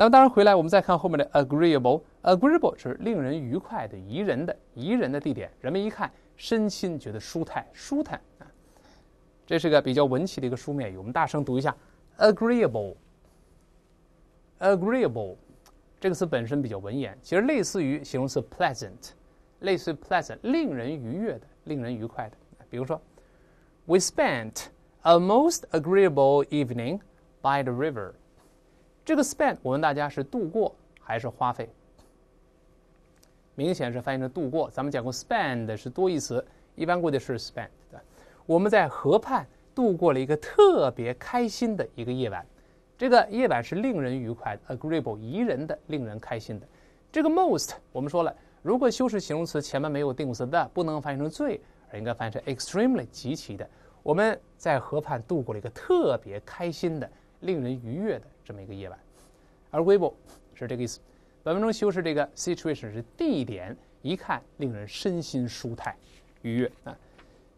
那么，当然回来，我们再看后面的 agreeable。agreeable 是令人愉快的、宜人的、宜人的地点，人们一看身心觉得舒坦、舒坦啊。这是个比较文气的一个书面语。我们大声读一下：agreeable。agreeable 这个词本身比较文言，其实类似于形容词 pleasant，类似于 pleasant，令人愉悦的、令人愉快的。比如说，We spent a most agreeable evening by the river. 这个 spend 我问大家是度过还是花费？明显是翻译成度过。咱们讲过 spend 是多义词，一般过去是 spend。我们在河畔度过了一个特别开心的一个夜晚。这个夜晚是令人愉快 （agreeable） 的、宜人的、令人开心的。这个 most 我们说了，如果修饰形容词前面没有定词的，不能翻译成最，而应该翻译成 extremely 极其的。我们在河畔度过了一个特别开心的、令人愉悦的。这么一个夜晚，而 w e v b 是这个意思。本文中修饰这个 situation 是地点，一看令人身心舒泰愉悦啊。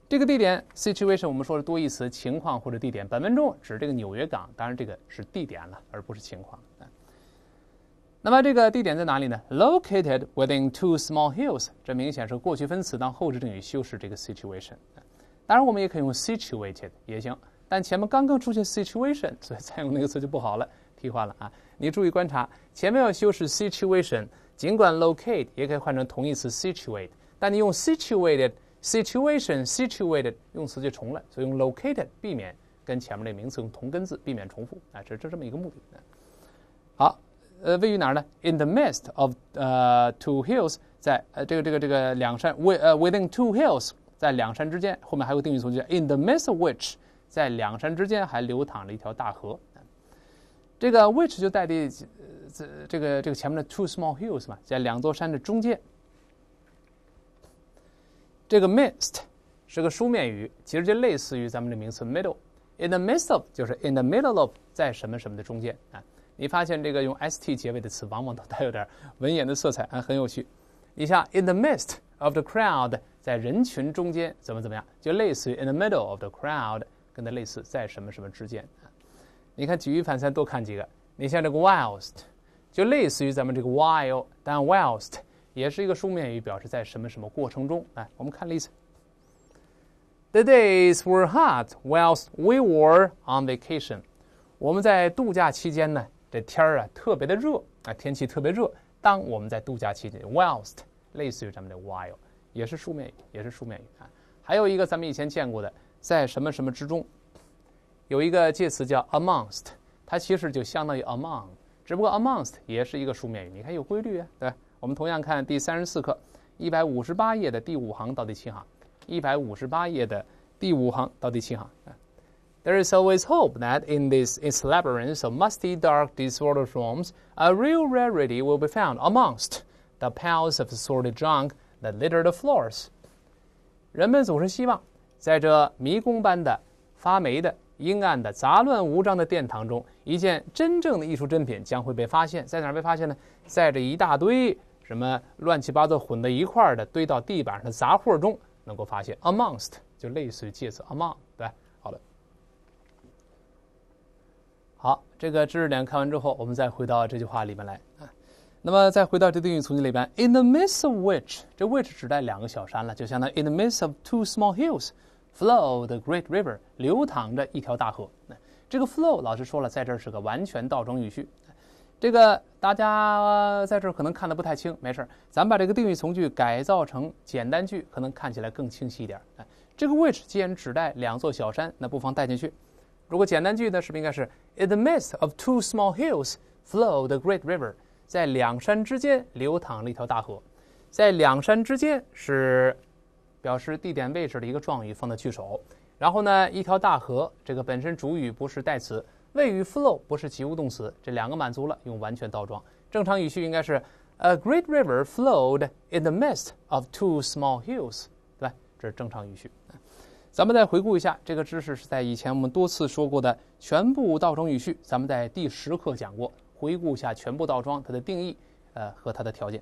这个地点 situation 我们说的多义词，情况或者地点。本文中指这个纽约港，当然这个是地点了，而不是情况啊。那么这个地点在哪里呢？Located within two small hills，这明显是过去分词当后置定语修饰这个 situation。当然我们也可以用 situated 也行，但前面刚刚出现 situation，所以再用那个词就不好了。替换了啊！你注意观察，前面要修饰 situation，尽管 l o c a t e 也可以换成同义词 s i t u a t e 但你用 situated situation situated 用词就重了，所以用 located 避免跟前面那名词用同根字，避免重复啊，这这这么一个目的。好，呃，位于哪儿呢？In the midst of 呃 two hills，在呃这个这个这个两山 within two hills，在两山之间，后面还有定语从句 in the midst of which，在两山之间还流淌着一条大河。这个 which 就代替这这个这个前面的 two small hills 嘛，在两座山的中间。这个 mist 是个书面语，其实就类似于咱们的名词 middle。in the midst of 就是 in the middle of，在什么什么的中间啊。你发现这个用 st 结尾的词，往往都带有点文言的色彩啊，很有趣。你像 in the midst of the crowd，在人群中间怎么怎么样，就类似于 in the middle of the crowd，跟它类似，在什么什么之间。你看举一反三，多看几个。你像这个 whilst，就类似于咱们这个 while，但 whilst 也是一个书面语，表示在什么什么过程中。来，我们看例子：The days were hot whilst we were on vacation。我们在度假期间呢，这天儿啊特别的热，啊天气特别热。当我们在度假期间，whilst 类似于咱们的 while，也是书面语，也是书面语啊。还有一个咱们以前见过的，在什么什么之中。有一个介词叫 amongst，它其实就相当于 among，只不过 amongst 也是一个书面语。你看有规律啊，对我们同样看第三十四课，一百五十八页的第五行到第七行，一百五十八页的第五行到第七行。There is always hope that in this its labyrinth of musty, dark, disordered rooms a real rarity will be found amongst the piles of sordid junk that litter the floors. 人们总是希望，在这迷宫般的、发霉的阴暗的、杂乱无章的殿堂中，一件真正的艺术珍品将会被发现。在哪被发现呢？在这一大堆什么乱七八糟混在一块儿的堆到地板上的杂货中能够发现。Amongst 就类似于介词 among，对，好了，好，这个知识点看完之后，我们再回到这句话里面来啊。那么再回到这定语从句里边，In the midst of which，这 which 指代两个小山了，就相当于 In the midst of two small hills。Flow the great river 流淌着一条大河。这个 flow 老师说了，在这是个完全倒装语序。这个大家在这可能看得不太清，没事儿，咱把这个定语从句改造成简单句，可能看起来更清晰一点。这个 which 既然指代两座小山，那不妨带进去。如果简单句呢，是不是应该是 In the midst of two small hills, flow the great river。在两山之间流淌了一条大河。在两山之间是。表示地点位置的一个状语放在句首，然后呢，一条大河，这个本身主语不是代词，谓语 flow 不是及物动词，这两个满足了，用完全倒装。正常语序应该是 a great river flowed in the midst of two small hills，对吧？这是正常语序。咱们再回顾一下这个知识是在以前我们多次说过的，全部倒装语序，咱们在第十课讲过，回顾一下全部倒装它的定义，呃，和它的条件。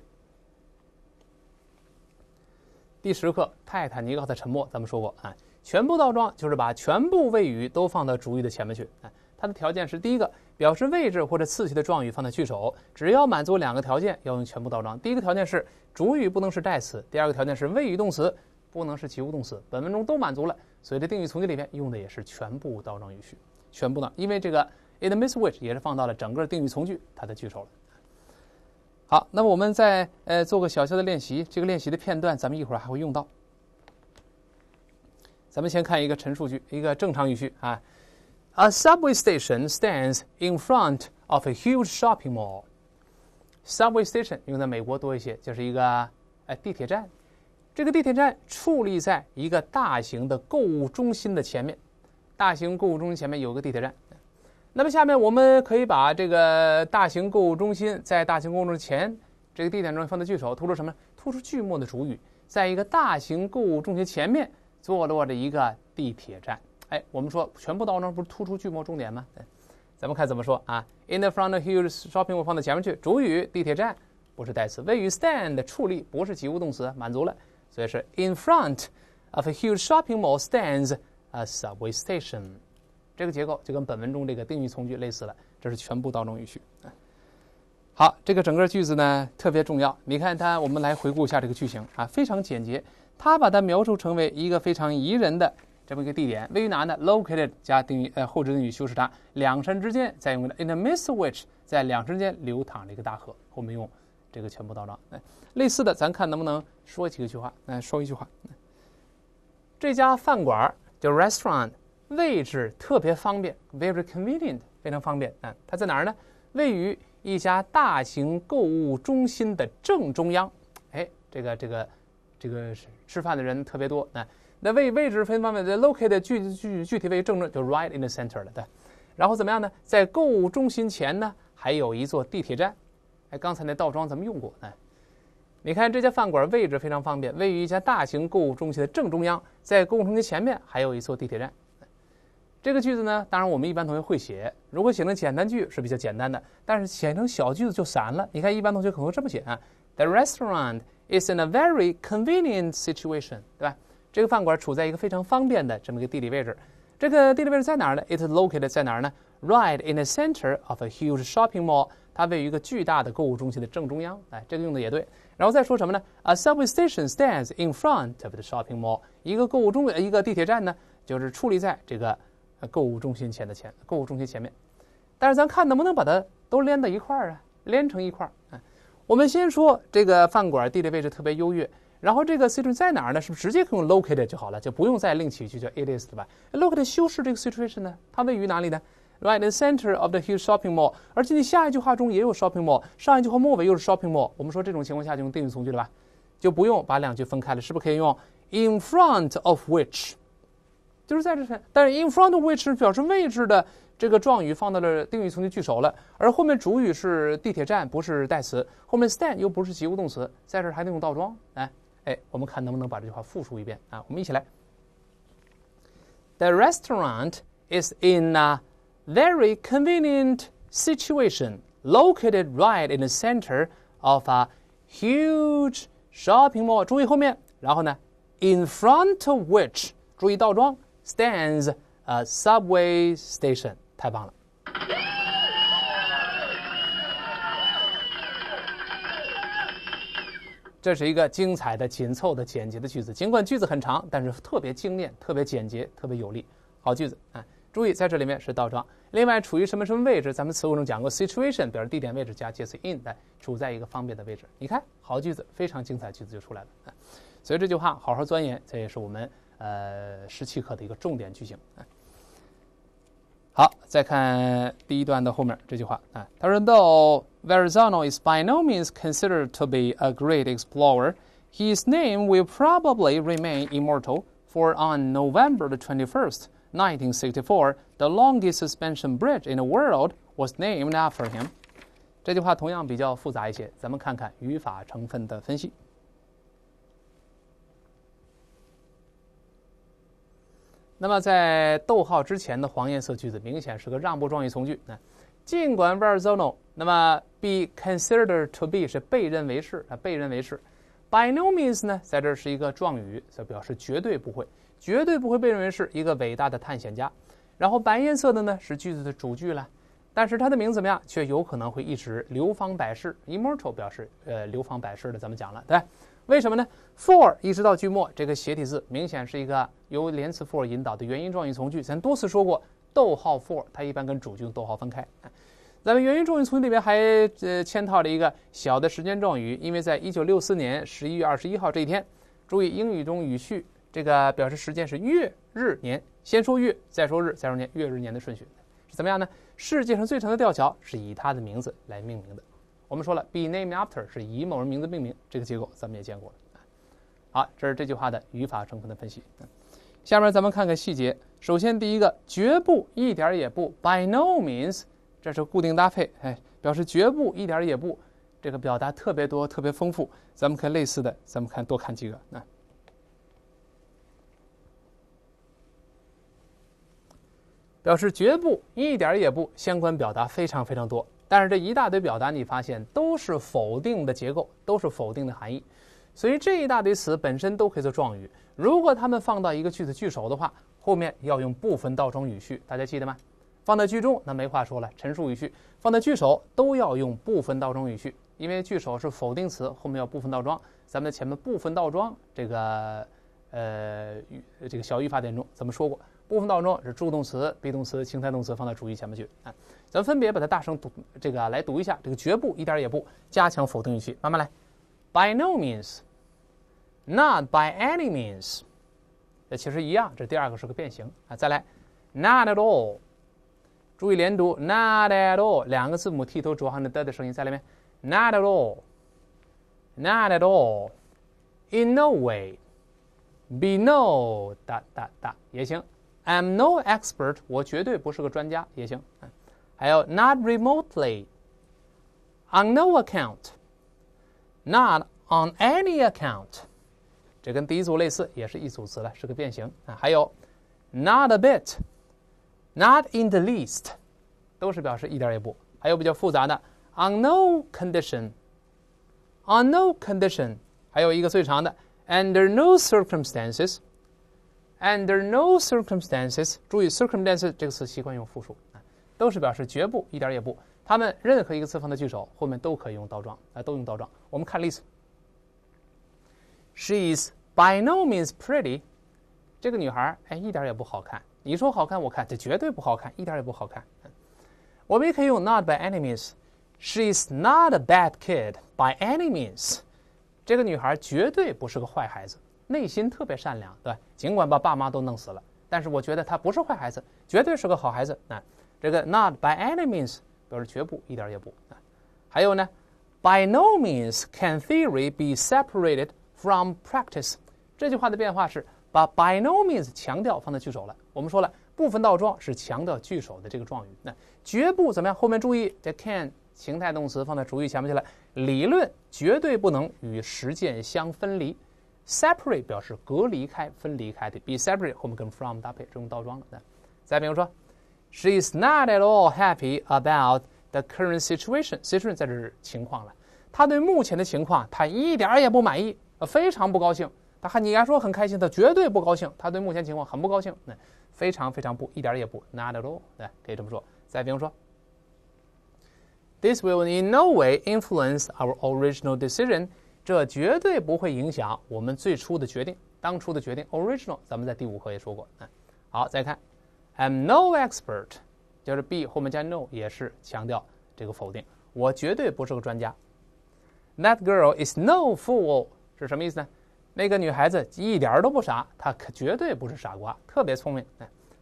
第十课《泰坦尼克号》的沉没，咱们说过，哎，全部倒装就是把全部谓语都放到主语的前面去，哎，它的条件是：第一个，表示位置或者次序的状语放在句首；只要满足两个条件，要用全部倒装。第一个条件是主语不能是代词；第二个条件是谓语动词不能是及物动词。本文中都满足了，所以这定语从句里面用的也是全部倒装语序。全部呢，因为这个 it is which 也是放到了整个定语从句它的句首了。好，那么我们再呃做个小小的练习，这个练习的片段咱们一会儿还会用到。咱们先看一个陈述句，一个正常语序啊。A subway station stands in front of a huge shopping mall. Subway station 用在美国多一些，就是一个哎地铁站。这个地铁站矗立在一个大型的购物中心的前面，大型购物中心前面有个地铁站。那么下面我们可以把这个大型购物中心在大型购物中心前这个地点中放在句首，突出什么突出句末的主语，在一个大型购物中心前面坐落着一个地铁站。哎，我们说全部到那不是突出句末重点吗？咱们看怎么说啊？In the front of huge shopping mall 放在前面去，主语地铁站不是代词，谓语 stand 矗立不是及物动词，满足了，所以是 In front of a huge shopping mall stands a subway station。这个结构就跟本文中这个定语从句类似了，这是全部倒装语序。好，这个整个句子呢特别重要。你看它，我们来回顾一下这个句型啊，非常简洁。它把它描述成为一个非常宜人的这么一个地点。于哪呢，located 加定语，呃，后置定语修饰它。两山之间，再用个 in the midst of which，在两山之间流淌着一个大河。我们用这个全部倒装。类似的，咱看能不能说几个句话。来说一句话，这家饭馆叫 restaurant。位置特别方便，very convenient，非常方便啊！它在哪儿呢？位于一家大型购物中心的正中央。哎，这个这个这个吃饭的人特别多啊！那位位置非常方便，在 located 具具具体位于正中，就 right in the center 了。对，然后怎么样呢？在购物中心前呢，还有一座地铁站。哎，刚才那倒装咱们用过呢。你看这家饭馆位置非常方便，位于一家大型购物中心的正中央，在购物中心前面还有一座地铁站。这个句子呢，当然我们一般同学会写，如果写成简单句是比较简单的，但是写成小句子就散了。你看一般同学可能会这么写啊：The restaurant is in a very convenient situation，对吧？这个饭馆处在一个非常方便的这么一个地理位置。这个地理位置在哪儿呢？It s located 在哪儿呢？Right in the center of a huge shopping mall，它位于一个巨大的购物中心的正中央。哎，这个用的也对。然后再说什么呢？A subway station stands in front of the shopping mall，一个购物中心，一个地铁站呢，就是矗立在这个。购物中心前的前，购物中心前面，但是咱看能不能把它都连到一块儿啊，连成一块儿。啊？我们先说这个饭馆地理位置特别优越，然后这个 situation 在哪儿呢？是不是直接可以用 located 就好了，就不用再另起一句叫 it is 对吧？located 修饰这个 situation 呢？它位于哪里呢？Right, the center of the huge shopping mall。而且你下一句话中也有 shopping mall，上一句话末尾又是 shopping mall。我们说这种情况下就用定语从句了吧，就不用把两句分开了，是不是可以用 in front of which？就是在这，但是 in front of which 表示位置的这个状语放到了定语从句句首了，而后面主语是地铁站，不是代词，后面 stand 又不是及物动词，在这还能用倒装？哎哎，我们看能不能把这句话复述一遍啊？我们一起来。The restaurant is in a very convenient situation, located right in the center of a huge shopping mall. mall。注意后面，然后呢，in front of which，注意倒装。stands，a s u b w a y station，太棒了。这是一个精彩的、紧凑的、简洁的句子。尽管句子很长，但是特别精炼、特别简洁、特别有力。好句子啊！注意，在这里面是倒装。另外，处于什么什么位置？咱们词汇中讲过，situation 表示地点位置，加介词 in 来处在一个方便的位置。你看，好句子，非常精彩句子就出来了。所以这句话好好钻研，这也是我们。呃十七课的一个重点句型。好，再看第一段的后面这句话啊，他说：“Though Verrazano is by no means considered to be a great explorer, his name will probably remain immortal, for on November the 21st, 1964, the longest suspension bridge in the world was named after him.” 这句话同样比较复杂一些，咱们看看语法成分的分析。那么，在逗号之前的黄颜色句子明显是个让步状语从句那尽管 v e r z o n o 那么 be considered to be 是被认为，是啊，被认为，是。By no means 呢，在这儿是一个状语，则表示绝对不会，绝对不会被认为是一个伟大的探险家。然后白颜色的呢，是句子的主句了。但是他的名字怎么样，却有可能会一直流芳百世。Immortal 表示呃，流芳百世的，咱们讲了，对为什么呢？For 一直到句末，这个斜体字明显是一个。由连词 for 引导的原因状语从句，咱多次说过，逗号 for 它一般跟主句的逗号分开。咱们原因状语从句里面还呃嵌套了一个小的时间状语，因为在一九六四年十一月二十一号这一天。注意英语中语序，这个表示时间是月日年，先说月，再说日，再说年，月日年的顺序是怎么样呢？世界上最长的吊桥是以他的名字来命名的。我们说了 be named after 是以某人名字命名，这个结构咱们也见过了。好，这是这句话的语法成分的分析。下面咱们看看细节。首先，第一个，绝不，一点也不，by no means，这是固定搭配，哎，表示绝不，一点也不，这个表达特别多，特别丰富。咱们看类似的，咱们看多看几个，啊，表示绝不，一点也不，相关表达非常非常多。但是这一大堆表达，你发现都是否定的结构，都是否定的含义。所以这一大堆词本身都可以做状语。如果它们放到一个句子句首的话，后面要用部分倒装语序，大家记得吗？放在句中那没话说了，陈述语序。放在句首都要用部分倒装语序，因为句首是否定词，后面要部分倒装。咱们前面部分倒装这个，呃，这个小语法点中咱们说过，部分倒装是助动词、be 动词、情态动词放到主语前面去。啊，咱分别把它大声读，这个来读一下。这个绝不一点也不加强否定语气，慢慢来。By no means, not by any means，这其实一样，这第二个是个变形啊。再来，not at all，注意连读，not at all，两个字母剃头浊化的的的声音在里面，not at all，not at all，in no way，be no 哒哒哒也行，I'm no expert，我绝对不是个专家也行，还有 not remotely，on no account。not on any account。这跟第一组类似，也是一组词了，是个变形啊。还有，not a bit，not in the least，都是表示一点也不。还有比较复杂的，on no condition，on no condition，还有一个最长的，under no circumstances。Under no circumstances，注意 circumstances 这个词习惯用复数，都是表示绝不，一点也不。他们任何一个次方的句首后面都可以用倒装，啊，都用倒装。我们看例子：She is by no means pretty。这个女孩，哎，一点也不好看。你说好看，我看这绝对不好看，一点也不好看。我们也可以用 not by any means。She is not a bad kid by any means。这个女孩绝对不是个坏孩子，内心特别善良，对吧？尽管把爸妈都弄死了，但是我觉得她不是坏孩子，绝对是个好孩子。那这个 not by any means。表示绝不，一点也不啊。还有呢，By no means can theory be separated from practice。这句话的变化是把 by no means 强调放在句首了。我们说了，部分倒装是强调句首的这个状语。那绝不怎么样？后面注意这 can 情态动词放在主语前面去了。理论绝对不能与实践相分离。Separate 表示隔离开、分离开的。Be separate 后面跟 from 搭配，这用倒装了。再比如说。She's i not at all happy about the current situation。situation 在这是情况了，她对目前的情况她一点也不满意，啊，非常不高兴。她他你应该说很开心，她绝对不高兴。她对目前情况很不高兴，那非常非常不，一点也不 not at all，对，可以这么说。再比如说，This will in no way influence our original decision。这绝对不会影响我们最初的决定，当初的决定 original。咱们在第五课也说过，嗯，好，再看。am no expert，就是 be 后面加 no 也是强调这个否定，我绝对不是个专家。That girl is no fool 是什么意思呢？那个女孩子一点都不傻，她可绝对不是傻瓜，特别聪明。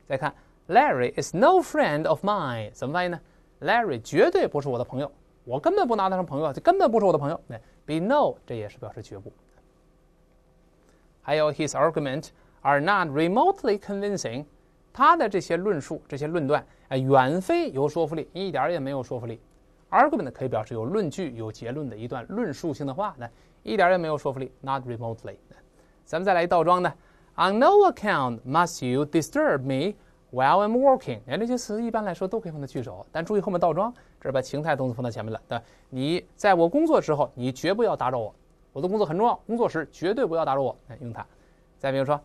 再看 Larry is no friend of mine，怎么翻译呢？Larry 绝对不是我的朋友，我根本不拿他当朋友，这根本不是我的朋友。be no 这也是表示绝不。还有 his argument are not remotely convincing。它的这些论述、这些论断，哎，远非有说服力，一点也没有说服力。argument 可以表示有论据、有结论的一段论述性的话，来，一点也没有说服力，not remotely。咱们再来一道装呢 o n no account must you disturb me while I'm working。哎，这些词一般来说都可以放在句首，但注意后面倒装，这是把情态动词放到前面了。对，你在我工作时候，你绝不要打扰我。我的工作很重要，工作时绝对不要打扰我。哎，用它。再比如说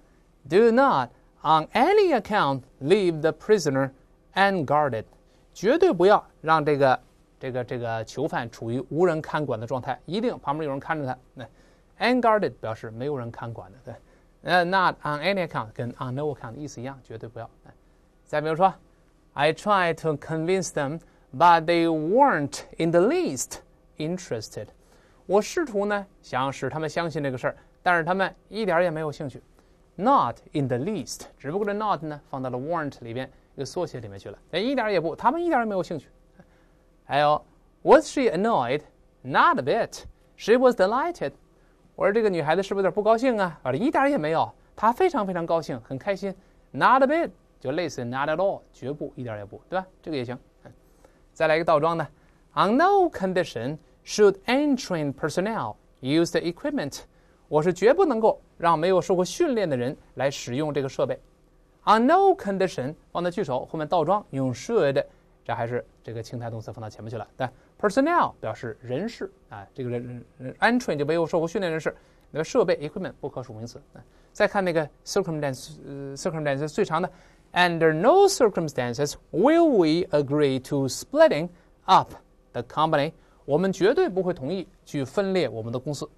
，Do not。On any account, leave the prisoner unguarded。绝对不要让这个、这个、这个囚犯处于无人看管的状态，一定旁边有人看着他。那 unguarded 表示没有人看管的，对。呃，not on any account 跟 on no account 意思一样，绝对不要。再比如说，I t r y to convince them, but they weren't in the least interested。我试图呢想使他们相信这个事儿，但是他们一点也没有兴趣。Not in the least，只不过这 not 呢放到了 warrant 里边一个缩写里面去了，连一点也不，他们一点也没有兴趣。还有，Was she annoyed? Not a bit. She was delighted. 我说这个女孩子是不是有点不高兴啊？啊，一点也没有，她非常非常高兴，很开心。Not a bit，就类似 not at all，绝不，一点也不，对吧？这个也行。再来一个倒装的，On no condition should entrained personnel use the equipment。我是绝不能够让没有受过训练的人来使用这个设备。o n no condition 放在句首后面倒装，用 should，这还是这个情态动词放到前面去了。但 p e r s o n n e l 表示人事啊，这个人 entry 就没有受过训练人士。那个设备 equipment 不可数名词。再看那个 circumstance，circumstance s 最长的。Under no circumstances will we agree to splitting up the company。我们绝对不会同意去分裂我们的公司。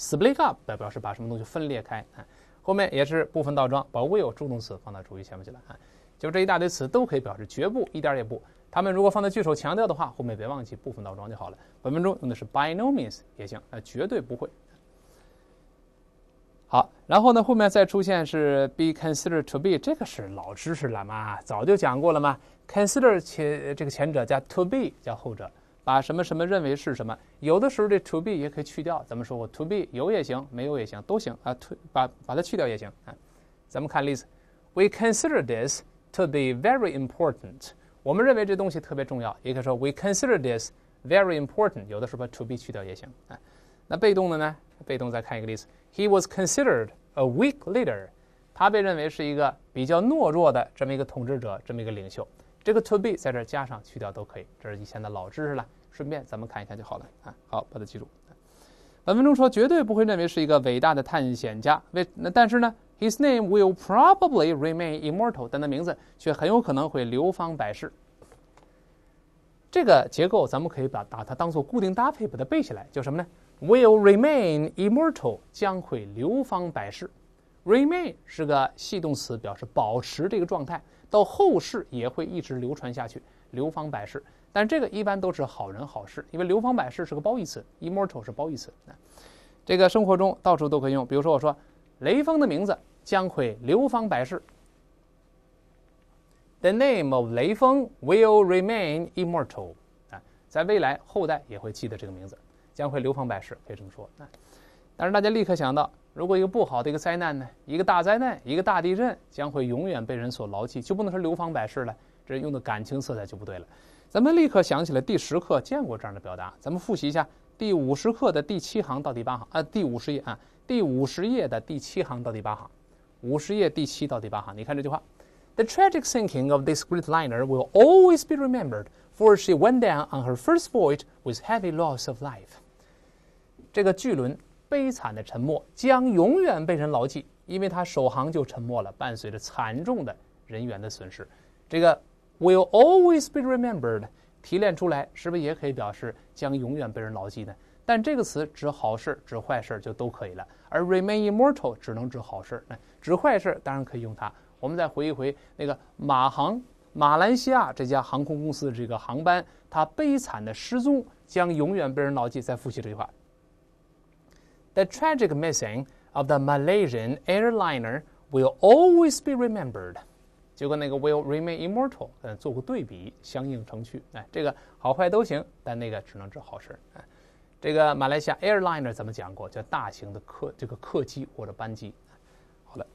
split up 表示把什么东西分裂开啊，后面也是部分倒装，把 will 助动词放到主语前面去了啊，就这一大堆词都可以表示绝不，一点也不。他们如果放在句首强调的话，后面别忘记部分倒装就好了。本文中用的是 b y n o m e a n s 也行，那绝对不会。好，然后呢，后面再出现是 be considered to be，这个是老知识了嘛，早就讲过了嘛。consider 前这个前者加 to be 加后者。把什么什么认为是什么，有的时候这 to be 也可以去掉。咱们说，我 to be 有也行，没有也行，都行啊。to 把把它去掉也行啊。咱们看例子，We consider this to be very important。我们认为这东西特别重要。也可以说，We consider this very important。有的时候把 to be 去掉也行啊。那被动的呢？被动再看一个例子，He was considered a weak leader。他被认为是一个比较懦弱的这么一个统治者，这么一个领袖。这个 to be 在这加上去掉都可以。这是以前的老知识了。顺便咱们看一下就好了啊，好把它记住。本文中说绝对不会认为是一个伟大的探险家，为那但是呢，his name will probably remain immortal，但他名字却很有可能会流芳百世。这个结构咱们可以把把它当做固定搭配，把它背下来，叫什么呢？Will remain immortal，将会流芳百世。remain 是个系动词，表示保持这个状态，到后世也会一直流传下去，流芳百世。但这个一般都是好人好事，因为流芳百世是个褒义词，immortal 是褒义词这个生活中到处都可以用，比如说我说，雷锋的名字将会流芳百世。The name of 雷锋 will remain immortal 啊，在未来后代也会记得这个名字，将会流芳百世，可以这么说啊。但是大家立刻想到，如果一个不好的一个灾难呢，一个大灾难，一个大地震，将会永远被人所牢记，就不能说流芳百世了，这用的感情色彩就不对了。咱们立刻想起了第十课见过这样的表达，咱们复习一下第五十课的第七行到第八行，啊，第五十页啊，第五十页的第七行到第八行，五十页第七到第八行。你看这句话，The tragic sinking of this great liner will always be remembered for she went down on her first voyage with heavy loss of life。这个巨轮悲惨的沉没将永远被人牢记，因为它首航就沉没了，伴随着惨重的人员的损失。这个。Will always be remembered，提炼出来是不是也可以表示将永远被人牢记呢？但这个词指好事指坏事就都可以了，而 remain immortal 只能指好事，指坏事当然可以用它。我们再回一回那个马航马来西亚这家航空公司的这个航班，它悲惨的失踪将永远被人牢记。再复习这句话：The tragic missing of the Malaysian airliner will always be remembered. 就跟那个 will remain immortal 嗯做个对比，相应程序。哎，这个好坏都行，但那个只能是好事儿。哎，这个马来西亚 airliner 怎么讲过？叫大型的客这个客机或者班机。好了，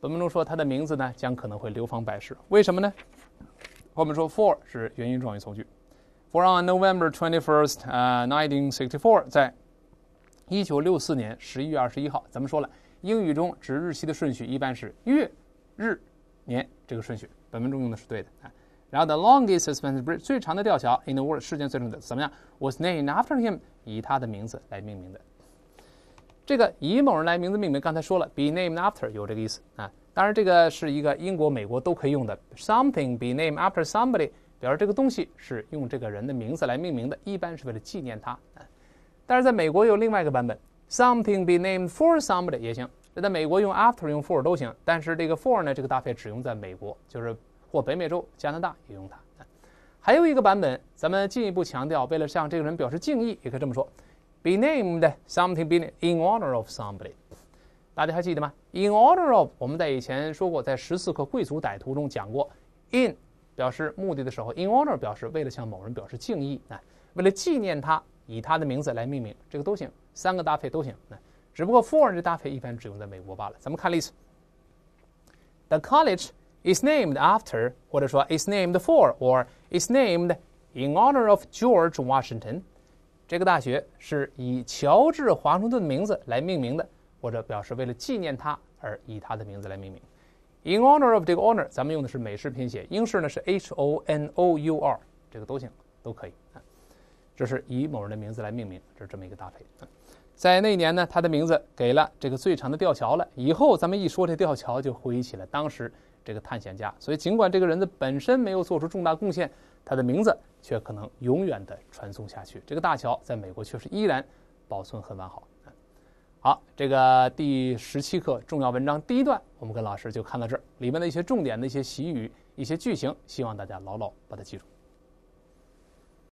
本文中说它的名字呢，将可能会流芳百世。为什么呢？我们说 for 是原因状语从句。For on November twenty first, uh, nineteen sixty four，在一九六四年十一月二十一号。咱们说了，英语中指日期的顺序一般是月日。年这个顺序，本文中用的是对的啊。然后，the longest suspension bridge 最长的吊桥 in the world，世界最长的，怎么样？Was named after him 以他的名字来命名的。这个以某人来名字命名，刚才说了，be named after 有这个意思啊。当然，这个是一个英国、美国都可以用的。Something be named after somebody，表示这个东西是用这个人的名字来命名的，一般是为了纪念他。但是，在美国有另外一个版本，something be named for somebody 也行。在在美国用 after 用 for 都行，但是这个 for 呢，这个搭配只用在美国，就是或北美洲加拿大也用它。还有一个版本，咱们进一步强调，为了向这个人表示敬意，也可以这么说：be named something be in honor of somebody。大家还记得吗？in honor of 我们在以前说过，在十四课贵族歹徒中讲过，in 表示目的的时候，in honor 表示为了向某人表示敬意，啊，为了纪念他，以他的名字来命名，这个都行，三个搭配都行。只不过 for 这搭配一般只用在美国罢了。咱们看例子：The college is named after，或者说 is named for，or is named in honor of George Washington。这个大学是以乔治华盛顿的名字来命名的，或者表示为了纪念他而以他的名字来命名。In honor of 这个 honor，咱们用的是美式拼写，英式呢是 H O N O U R，这个都行，都可以。这是以某人的名字来命名，这是这么一个搭配。在那年呢，他的名字给了这个最长的吊桥了。以后咱们一说这吊桥，就回忆起了当时这个探险家。所以，尽管这个人的本身没有做出重大贡献，他的名字却可能永远的传送下去。这个大桥在美国确实依然保存很完好。好，这个第十七课重要文章第一段，我们跟老师就看到这儿，里面的一些重点的一些习语、一些句型，希望大家牢牢把它记住。